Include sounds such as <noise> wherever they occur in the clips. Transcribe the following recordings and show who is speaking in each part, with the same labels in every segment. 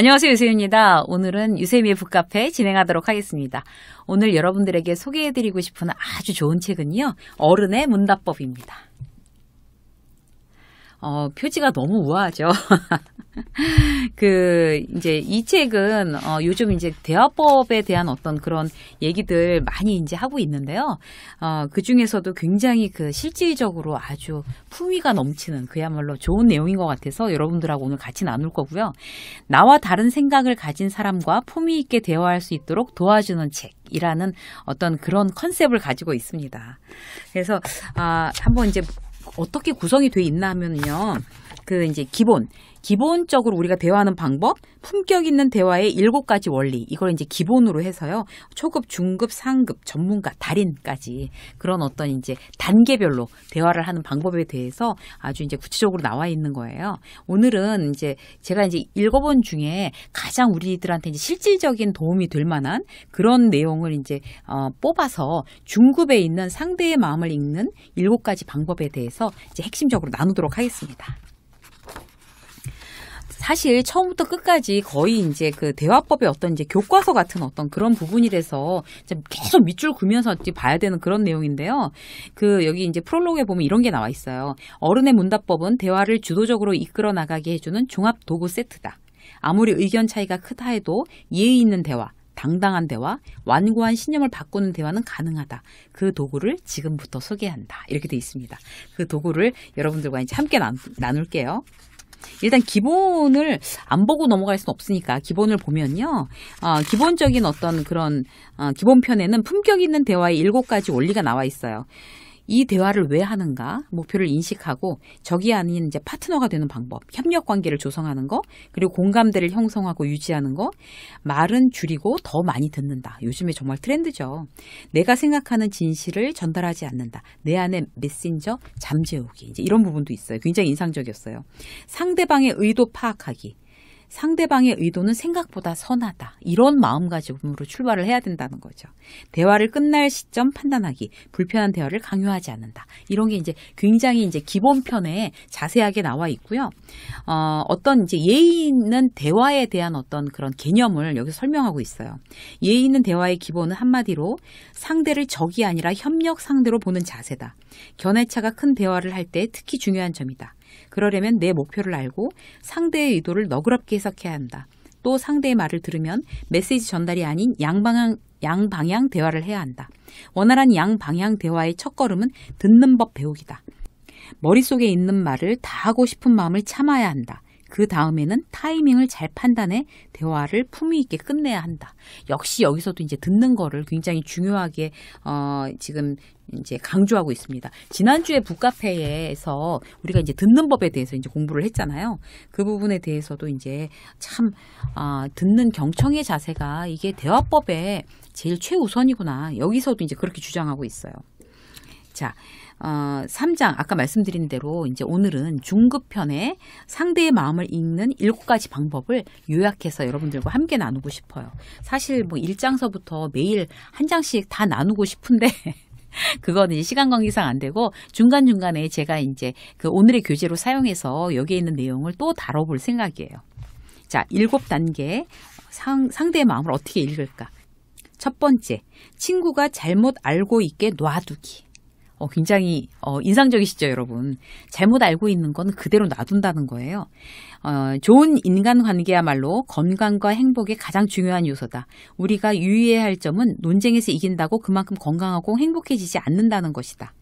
Speaker 1: 안녕하세요 유세입니다. 오늘은 유세미의 북카페 진행하도록 하겠습니다. 오늘 여러분들에게 소개해드리고 싶은 아주 좋은 책은요. 어른의 문답법입니다. 어, 표지가 너무 우아하죠. <laughs> <laughs> 그 이제 이 책은 어 요즘 이제 대화법에 대한 어떤 그런 얘기들 많이 이제 하고 있는데요. 어그 중에서도 굉장히 그 실질적으로 아주 풍위가 넘치는 그야말로 좋은 내용인 것 같아서 여러분들하고 오늘 같이 나눌 거고요. 나와 다른 생각을 가진 사람과 품위 있게 대화할 수 있도록 도와주는 책. 이라는 어떤 그런 컨셉을 가지고 있습니다. 그래서 아 한번 이제 어떻게 구성이 돼 있나 하면요. 그 이제 기본 기본적으로 우리가 대화하는 방법, 품격 있는 대화의 일곱 가지 원리 이걸 이제 기본으로 해서요 초급, 중급, 상급, 전문가, 달인까지 그런 어떤 이제 단계별로 대화를 하는 방법에 대해서 아주 이제 구체적으로 나와 있는 거예요. 오늘은 이제 제가 이제 읽어본 중에 가장 우리들한테 이제 실질적인 도움이 될 만한 그런 내용을 이제 어, 뽑아서 중급에 있는 상대의 마음을 읽는 일곱 가지 방법에 대해서 이제 핵심적으로 나누도록 하겠습니다. 사실 처음부터 끝까지 거의 이제 그 대화법의 어떤 이제 교과서 같은 어떤 그런 부분이 돼서 계속 밑줄 그면서 봐야 되는 그런 내용인데요. 그 여기 이제 프롤로그에 보면 이런 게 나와 있어요. 어른의 문답법은 대화를 주도적으로 이끌어 나가게 해주는 종합 도구 세트다. 아무리 의견 차이가 크다 해도 예의 있는 대화, 당당한 대화, 완고한 신념을 바꾸는 대화는 가능하다. 그 도구를 지금부터 소개한다. 이렇게 돼 있습니다. 그 도구를 여러분들과 이제 함께 나눌게요. 일단 기본을 안 보고 넘어갈 수는 없으니까 기본을 보면요. 어, 기본적인 어떤 그런 어, 기본편에는 품격 있는 대화의 일곱 가지 원리가 나와 있어요. 이 대화를 왜 하는가 목표를 인식하고 적이 아닌 이제 파트너가 되는 방법, 협력 관계를 조성하는 거, 그리고 공감대를 형성하고 유지하는 거, 말은 줄이고 더 많이 듣는다. 요즘에 정말 트렌드죠. 내가 생각하는 진실을 전달하지 않는다. 내 안에 메신저 잠재우기 이제 이런 부분도 있어요. 굉장히 인상적이었어요. 상대방의 의도 파악하기. 상대방의 의도는 생각보다 선하다. 이런 마음가짐으로 출발을 해야 된다는 거죠. 대화를 끝날 시점 판단하기, 불편한 대화를 강요하지 않는다. 이런 게 이제 굉장히 이제 기본편에 자세하게 나와 있고요. 어, 어떤 이제 예의 있는 대화에 대한 어떤 그런 개념을 여기서 설명하고 있어요. 예의 있는 대화의 기본은 한마디로 상대를 적이 아니라 협력 상대로 보는 자세다. 견해차가 큰 대화를 할 때 특히 중요한 점이다. 그러려면 내 목표를 알고 상대의 의도를 너그럽게 해석해야 한다. 또 상대의 말을 들으면 메시지 전달이 아닌 양방향 양방향 대화를 해야 한다. 원활한 양방향 대화의 첫걸음은 듣는 법 배우기다. 머릿속에 있는 말을 다 하고 싶은 마음을 참아야 한다. 그 다음에는 타이밍을 잘 판단해 대화를 품위 있게 끝내야 한다. 역시 여기서도 이제 듣는 거를 굉장히 중요하게 어 지금 이제 강조하고 있습니다. 지난주에 북카페에서 우리가 이제 듣는 법에 대해서 이제 공부를 했잖아요. 그 부분에 대해서도 이제 참 아, 듣는 경청의 자세가 이게 대화법의 제일 최우선이구나. 여기서도 이제 그렇게 주장하고 있어요. 자, 어, 3장 아까 말씀드린 대로 이제 오늘은 중급편에 상대의 마음을 읽는 일곱 가지 방법을 요약해서 여러분들과 함께 나누고 싶어요. 사실 뭐 1장서부터 매일 한 장씩 다 나누고 싶은데 <laughs> 그거는 시간 관계상 안 되고 중간중간에 제가 이제 그 오늘의 교재로 사용해서 여기에 있는 내용을 또 다뤄볼 생각이에요. 자, 일곱 단계 상, 상대의 마음을 어떻게 읽을까? 첫 번째, 친구가 잘못 알고 있게 놔두기. 어, 굉장히 어, 인상적이시죠, 여러분. 잘못 알고 있는 건 그대로 놔둔다는 거예요. 어, 좋은 인간관계야말로 건강과 행복의 가장 중요한 요소다. 우리가 유의해야 할 점은 논쟁에서 이긴다고 그만큼 건강하고 행복해지지 않는다는 것이다.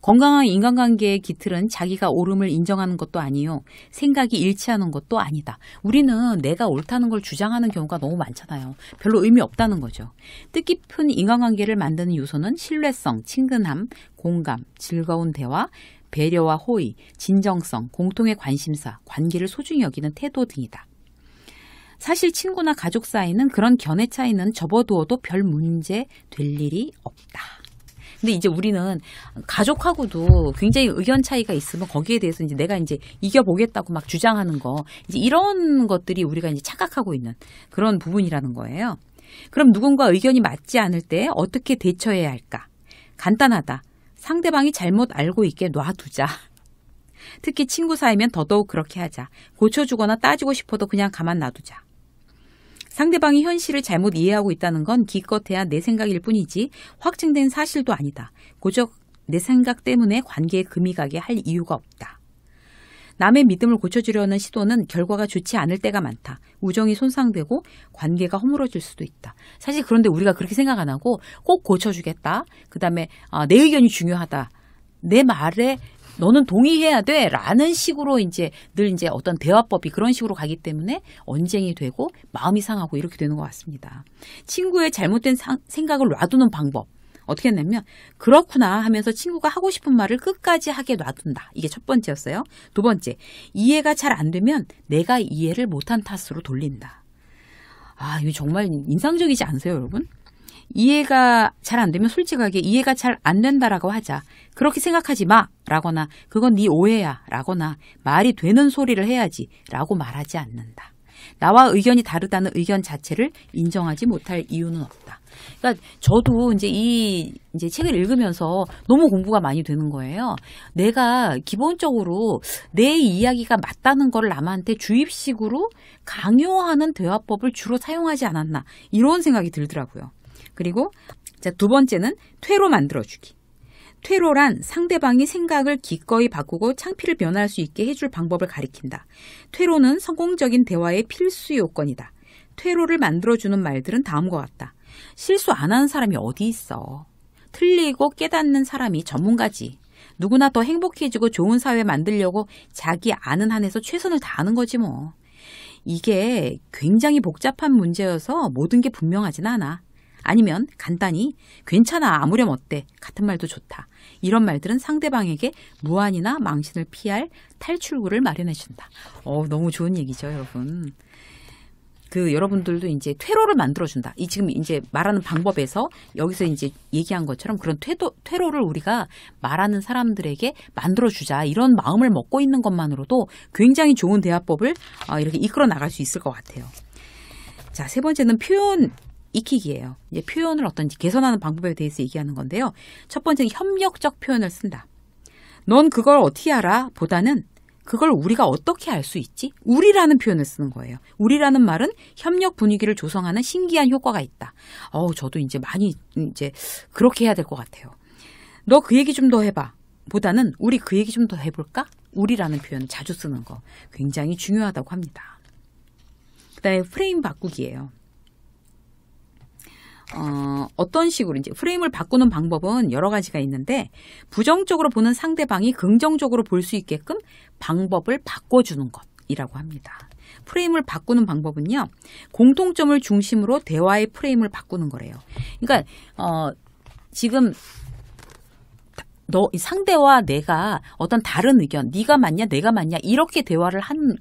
Speaker 1: 건강한 인간관계의 기틀은 자기가 옳음을 인정하는 것도 아니요. 생각이 일치하는 것도 아니다. 우리는 내가 옳다는 걸 주장하는 경우가 너무 많잖아요. 별로 의미 없다는 거죠. 뜻깊은 인간관계를 만드는 요소는 신뢰성, 친근함, 공감, 즐거운 대화, 배려와 호의, 진정성, 공통의 관심사, 관계를 소중히 여기는 태도 등이다. 사실 친구나 가족 사이는 그런 견해 차이는 접어두어도 별 문제 될 일이 없다. 근데 이제 우리는 가족하고도 굉장히 의견 차이가 있으면 거기에 대해서 이제 내가 이제 이겨보겠다고 막 주장하는 거 이제 이런 것들이 우리가 이제 착각하고 있는 그런 부분이라는 거예요. 그럼 누군가 의견이 맞지 않을 때 어떻게 대처해야 할까? 간단하다. 상대방이 잘못 알고 있게 놔두자. 특히 친구 사이면 더더욱 그렇게 하자. 고쳐주거나 따지고 싶어도 그냥 가만 놔두자. 상대방이 현실을 잘못 이해하고 있다는 건 기껏해야 내 생각일 뿐이지 확증된 사실도 아니다. 고적 내 생각 때문에 관계에 금이 가게 할 이유가 없다. 남의 믿음을 고쳐주려는 시도는 결과가 좋지 않을 때가 많다. 우정이 손상되고 관계가 허물어질 수도 있다. 사실 그런데 우리가 그렇게 생각 안 하고 꼭 고쳐주겠다. 그 다음에 어, 아, 내 의견이 중요하다. 내 말에 너는 동의해야 돼라는 식으로 이제 늘 이제 어떤 대화법이 그런 식으로 가기 때문에 언쟁이 되고 마음이 상하고 이렇게 되는 것 같습니다. 친구의 잘못된 상, 생각을 놔두는 방법. 어떻게 했냐면 그렇구나 하면서 친구가 하고 싶은 말을 끝까지 하게 놔둔다. 이게 첫 번째였어요. 두 번째, 이해가 잘 안 되면 내가 이해를 못한 탓으로 돌린다. 아, 이거 정말 인상적이지 않으세요, 여러분? 이해가 잘 안 되면 솔직하게 이해가 잘 안 된다라고 하자. 그렇게 생각하지 마. 라거나 그건 네 오해야. 라거나 말이 되는 소리를 해야지. 라고 말하지 않는다. 나와 의견이 다르다는 의견 자체를 인정하지 못할 이유는 없다. 그러니까 저도 이제 이 이제 책을 읽으면서 너무 공부가 많이 되는 거예요. 내가 기본적으로 내 이야기가 맞다는 걸 남한테 주입식으로 강요하는 대화법을 주로 사용하지 않았나 이런 생각이 들더라고요. 그리고 자, 두 번째는 퇴로 만들어주기. 퇴로란 상대방이 생각을 기꺼이 바꾸고 창피를 변화할 수 있게 해줄 방법을 가리킨다. 퇴로는 성공적인 대화의 필수 요건이다. 퇴로를 만들어주는 말들은 다음과 같다. 실수 안 하는 사람이 어디 있어. 틀리고 깨닫는 사람이 전문가지. 누구나 더 행복해지고 좋은 사회 만들려고 자기 아는 한에서 최선을 다하는 거지 뭐. 이게 굉장히 복잡한 문제여서 모든 게 분명하진 않아. 아니면 간단히 괜찮아 아무렴 어때 같은 말도 좋다. 이런 말들은 상대방에게 무한이나 망신을 피할 탈출구를 마련해준다. 어, 너무 좋은 얘기죠, 여러분. 그 여러분들도 이제 퇴로를 만들어준다. 이 지금 이제 말하는 방법에서 여기서 이제 얘기한 것처럼 그런 퇴도, 퇴로를 우리가 말하는 사람들에게 만들어주자. 이런 마음을 먹고 있는 것만으로도 굉장히 좋은 대화법을 어, 이렇게 이끌어 나갈 수 있을 것 같아요. 자, 세 번째는 표현 익히기예요. 이제 표현을 어떤 지 개선하는 방법에 대해서 얘기하는 건데요. 첫 번째 는 협력적 표현을 쓴다. 넌 그걸 어떻게 알아? 보다는 그걸 우리가 어떻게 알 수 있지? 우리라는 표현을 쓰는 거예요. 우리라는 말은 협력 분위기를 조성하는 신기한 효과가 있다. 어우, 저도 이제 많이 이제 그렇게 해야 될 것 같아요. 너 그 얘기 좀 더 해봐. 보다는 우리 그 얘기 좀 더 해볼까? 우리라는 표현을 자주 쓰는 거 굉장히 중요하다고 합니다. 그 다음에 프레임 바꾸기예요. 어, 어떤 식으로 이제 프레임을 바꾸는 방법은 여러 가지가 있는데 부정적으로 보는 상대방이 긍정적으로 볼 수 있게끔 방법을 바꿔주는 것이라고 합니다. 프레임을 바꾸는 방법은요 공통점을 중심으로 대화의 프레임을 바꾸는 거래요. 그러니까 어, 지금 너 상대와 내가 어떤 다른 의견, 네가 맞냐, 내가 맞냐 이렇게 대화를 한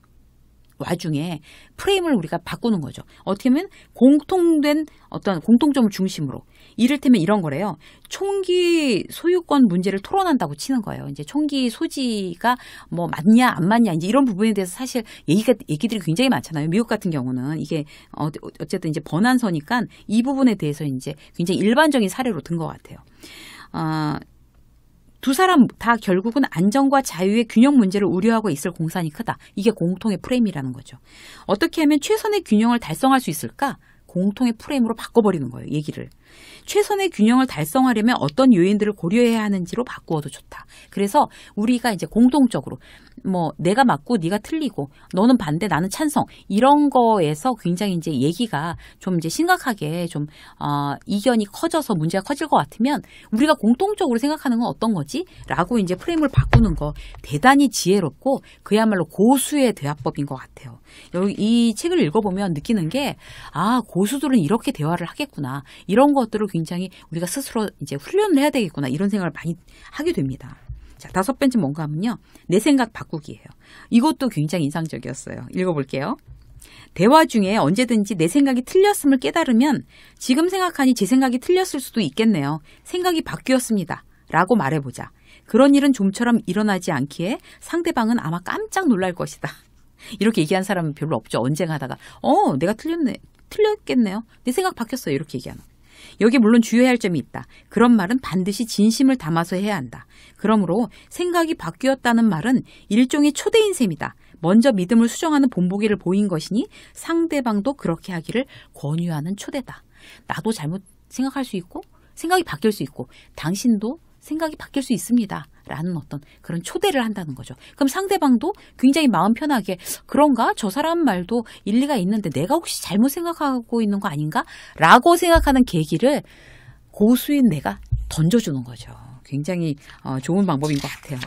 Speaker 1: 와중에 프레임을 우리가 바꾸는 거죠. 어떻게 보면 공통된 어떤 공통점을 중심으로 이를테면 이런 거래요. 총기 소유권 문제를 토론한다고 치는 거예요. 이제 총기 소지가 뭐 맞냐 안 맞냐 이제 이런 부분에 대해서 사실 얘기가 얘기들이 굉장히 많잖아요. 미국 같은 경우는 이게 어, 어쨌든 이제 번안서니까 이 부분에 대해서 이제 굉장히 일반적인 사례로 든 것 같아요. 어, 두 사람 다 결국은 안전과 자유의 균형 문제를 우려하고 있을 공산이 크다. 이게 공통의 프레임이라는 거죠. 어떻게 하면 최선의 균형을 달성할 수 있을까? 공통의 프레임으로 바꿔버리는 거예요. 얘기를. 최선의 균형을 달성하려면 어떤 요인들을 고려해야 하는지로 바꾸어도 좋다. 그래서 우리가 이제 공통적으로 뭐 내가 맞고 네가 틀리고 너는 반대 나는 찬성 이런 거에서 굉장히 이제 얘기가 좀 이제 심각하게 좀 어, 이견이 커져서 문제가 커질 것 같으면 우리가 공통적으로 생각하는 건 어떤 거지?라고 이제 프레임을 바꾸는 거 대단히 지혜롭고 그야말로 고수의 대화법인 것 같아요. 여기 이 책을 읽어보면 느끼는 게 아 고수들은 이렇게 대화를 하겠구나 이런 것들을 굉장히 우리가 스스로 이제 훈련을 해야 되겠구나 이런 생각을 많이 하게 됩니다. 자, 다섯 번째 뭔가 하면요. 내 생각 바꾸기예요. 이것도 굉장히 인상적이었어요. 읽어볼게요. 대화 중에 언제든지 내 생각이 틀렸음을 깨달으면 지금 생각하니 제 생각이 틀렸을 수도 있겠네요. 생각이 바뀌었습니다. 라고 말해보자. 그런 일은 좀처럼 일어나지 않기에 상대방은 아마 깜짝 놀랄 것이다. <laughs> 이렇게 얘기한 사람은 별로 없죠. 언쟁 하다가, 어, 내가 틀렸네. 틀렸겠네요. 내 생각 바뀌었어요. 이렇게 얘기하는. 여기 물론 주의해야 할 점이 있다. 그런 말은 반드시 진심을 담아서 해야 한다. 그러므로 생각이 바뀌었다는 말은 일종의 초대인 셈이다. 먼저 믿음을 수정하는 본보기를 보인 것이니 상대방도 그렇게 하기를 권유하는 초대다. 나도 잘못 생각할 수 있고 생각이 바뀔 수 있고 당신도 생각이 바뀔 수 있습니다. 라는 어떤 그런 초대를 한다는 거죠. 그럼 상대방도 굉장히 마음 편하게 그런가? 저 사람 말도 일리가 있는데 내가 혹시 잘못 생각하고 있는 거 아닌가? 라고 생각하는 계기를 고수인 내가 던져주는 거죠. 굉장히 어, 좋은 방법인 것 같아요.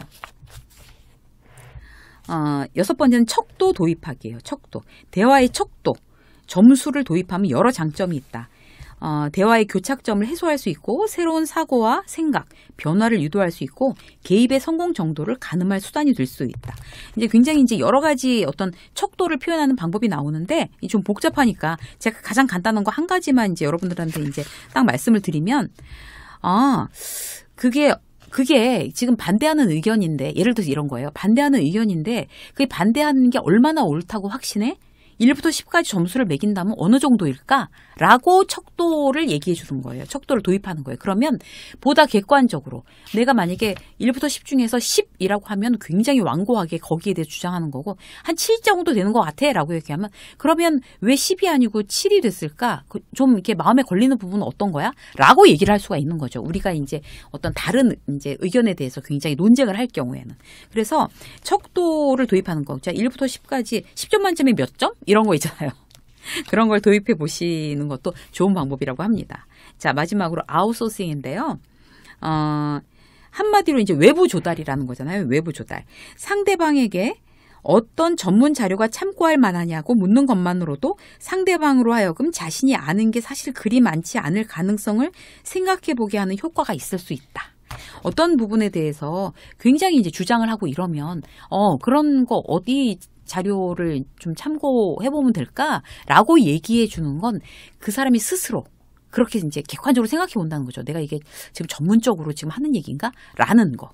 Speaker 1: 어, 여섯 번째는 척도 도입하기예요. 척도. 대화의 척도. 점수를 도입하면 여러 장점이 있다. 어, 대화의 교착점을 해소할 수 있고 새로운 사고와 생각, 변화를 유도할 수 있고 개입의 성공 정도를 가늠할 수단이 될 수 있다. 이제 굉장히 이제 여러 가지 어떤 척도를 표현하는 방법이 나오는데 좀 복잡하니까 제가 가장 간단한 거 한 가지만 이제 여러분들한테 이제 딱 말씀을 드리면 아 그게 그게 지금 반대하는 의견인데 예를 들어서 이런 거예요. 반대하는 의견인데 그게 반대하는 게 얼마나 옳다고 확신해? 1부터 10까지 점수를 매긴다면 어느 정도일까라고 척도를 얘기해 주는 거예요. 척도를 도입하는 거예요. 그러면 보다 객관적으로 내가 만약에 1부터 10 중에서 10이라고 하면 굉장히 완고하게 거기에 대해 주장하는 거고 한 7 정도 되는 것 같아라고 얘기하면 그러면 왜 10이 아니고 7이 됐을까? 그 좀 이렇게 마음에 걸리는 부분은 어떤 거야? 라고 얘기를 할 수가 있는 거죠. 우리가 이제 어떤 다른 이제 의견에 대해서 굉장히 논쟁을 할 경우에는. 그래서 척도를 도입하는 거. 자, 1부터 10까지 10점 만점에 몇 점? 이런 거 있잖아요. <laughs> 그런 걸 도입해 보시는 것도 좋은 방법이라고 합니다. 자, 마지막으로 아웃소싱인데요. 어, 한마디로 이제 외부 조달이라는 거잖아요. 외부 조달. 상대방에게 어떤 전문 자료가 참고할 만하냐고 묻는 것만으로도 상대방으로 하여금 자신이 아는 게 사실 그리 많지 않을 가능성을 생각해 보게 하는 효과가 있을 수 있다. 어떤 부분에 대해서 굉장히 이제 주장을 하고 이러면 어 그런 거 어디 자료를 좀 참고해보면 될까라고 얘기해 주는 건 그 사람이 스스로 그렇게 이제 객관적으로 생각해 본다는 거죠. 내가 이게 지금 전문적으로 지금 하는 얘기인가? 라는 거.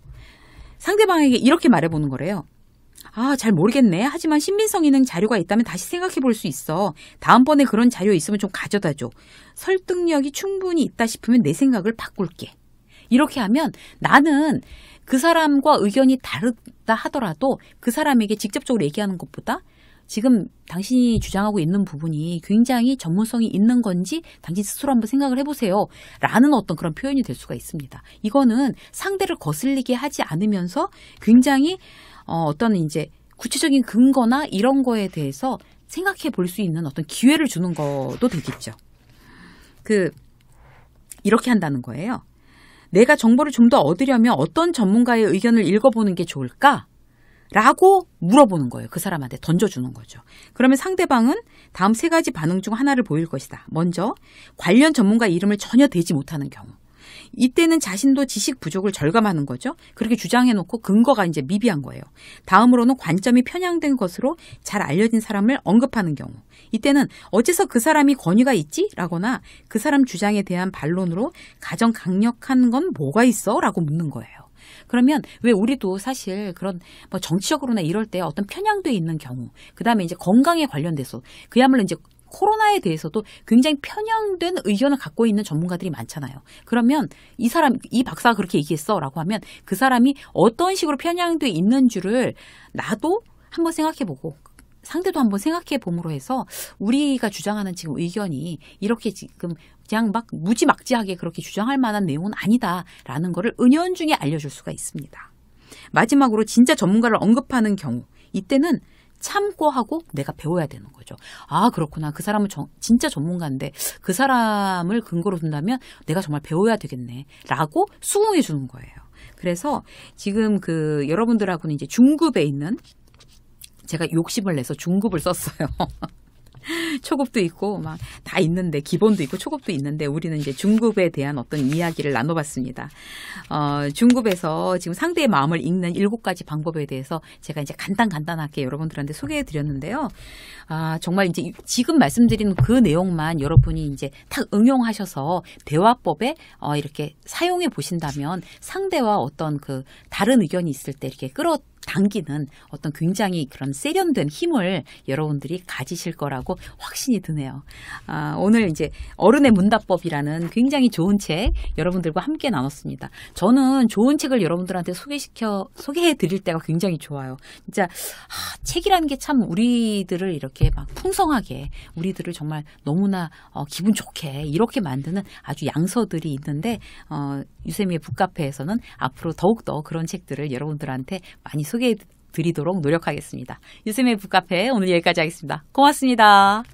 Speaker 1: 상대방에게 이렇게 말해보는 거래요. 아, 잘 모르겠네. 하지만 신빙성 있는 자료가 있다면 다시 생각해 볼 수 있어. 다음번에 그런 자료 있으면 좀 가져다 줘. 설득력이 충분히 있다 싶으면 내 생각을 바꿀게. 이렇게 하면 나는 그 사람과 의견이 다르다 하더라도 그 사람에게 직접적으로 얘기하는 것보다 지금 당신이 주장하고 있는 부분이 굉장히 전문성이 있는 건지 당신 스스로 한번 생각을 해보세요. 라는 어떤 그런 표현이 될 수가 있습니다. 이거는 상대를 거슬리게 하지 않으면서 굉장히 어, 어떤 이제 구체적인 근거나 이런 거에 대해서 생각해 볼 수 있는 어떤 기회를 주는 것도 되겠죠. 그, 이렇게 한다는 거예요. 내가 정보를 좀 더 얻으려면 어떤 전문가의 의견을 읽어보는 게 좋을까? 라고 물어보는 거예요. 그 사람한테 던져주는 거죠. 그러면 상대방은 다음 세 가지 반응 중 하나를 보일 것이다. 먼저, 관련 전문가 이름을 전혀 대지 못하는 경우. 이때는 자신도 지식 부족을 절감하는 거죠. 그렇게 주장해놓고 근거가 이제 미비한 거예요. 다음으로는 관점이 편향된 것으로 잘 알려진 사람을 언급하는 경우. 이때는 어째서 그 사람이 권위가 있지? 라거나 그 사람 주장에 대한 반론으로 가장 강력한 건 뭐가 있어? 라고 묻는 거예요. 그러면 왜 우리도 사실 그런 뭐 정치적으로나 이럴 때 어떤 편향돼 있는 경우, 그 다음에 이제 건강에 관련돼서 그야말로 이제 코로나에 대해서도 굉장히 편향된 의견을 갖고 있는 전문가들이 많잖아요. 그러면 이 사람, 이 박사가 그렇게 얘기했어 라고 하면 그 사람이 어떤 식으로 편향돼 있는 줄을 나도 한번 생각해보고 상대도 한번 생각해 봄으로 해서 우리가 주장하는 지금 의견이 이렇게 지금 그냥 막 무지막지하게 그렇게 주장할 만한 내용은 아니다라는 거를 은연중에 알려줄 수가 있습니다. 마지막으로 진짜 전문가를 언급하는 경우 이때는 참고 하고 내가 배워야 되는 거죠. 아 그렇구나. 그 사람은 정, 진짜 전문가인데 그 사람을 근거로 둔다면 내가 정말 배워야 되겠네. 라고 수긍해 주는 거예요. 그래서 지금 그 여러분들하고는 이제 중급에 있는 제가 욕심을 내서 중급을 썼어요. <laughs> <laughs> 초급도 있고 막 다 있는데 기본도 있고 초급도 있는데 우리는 이제 중급에 대한 어떤 이야기를 나눠봤습니다. 어, 중급에서 지금 상대의 마음을 읽는 일곱 가지 방법에 대해서 제가 이제 간단 간단하게 여러분들한테 소개해드렸는데요. 아 정말 이제 지금 말씀드린 그 내용만 여러분이 이제 탁 응용하셔서 대화법에 어, 이렇게 사용해 보신다면 상대와 어떤 그 다른 의견이 있을 때 이렇게 끌어 당기는 어떤 굉장히 그런 세련된 힘을 여러분들이 가지실 거라고 확신이 드네요. 아, 오늘 이제 어른의 문답법이라는 굉장히 좋은 책 여러분들과 함께 나눴습니다. 저는 좋은 책을 여러분들한테 소개시켜 소개해 드릴 때가 굉장히 좋아요. 진짜 아, 책이라는 게 참 우리들을 이렇게 막 풍성하게 우리들을 정말 너무나 어, 기분 좋게 이렇게 만드는 아주 양서들이 있는데 어, 유세미의 북카페에서는 앞으로 더욱더 그런 책들을 여러분들한테 많이 소 소개해 드리도록 노력하겠습니다. 유쌤의 북카페 오늘 여기까지 하겠습니다. 고맙습니다.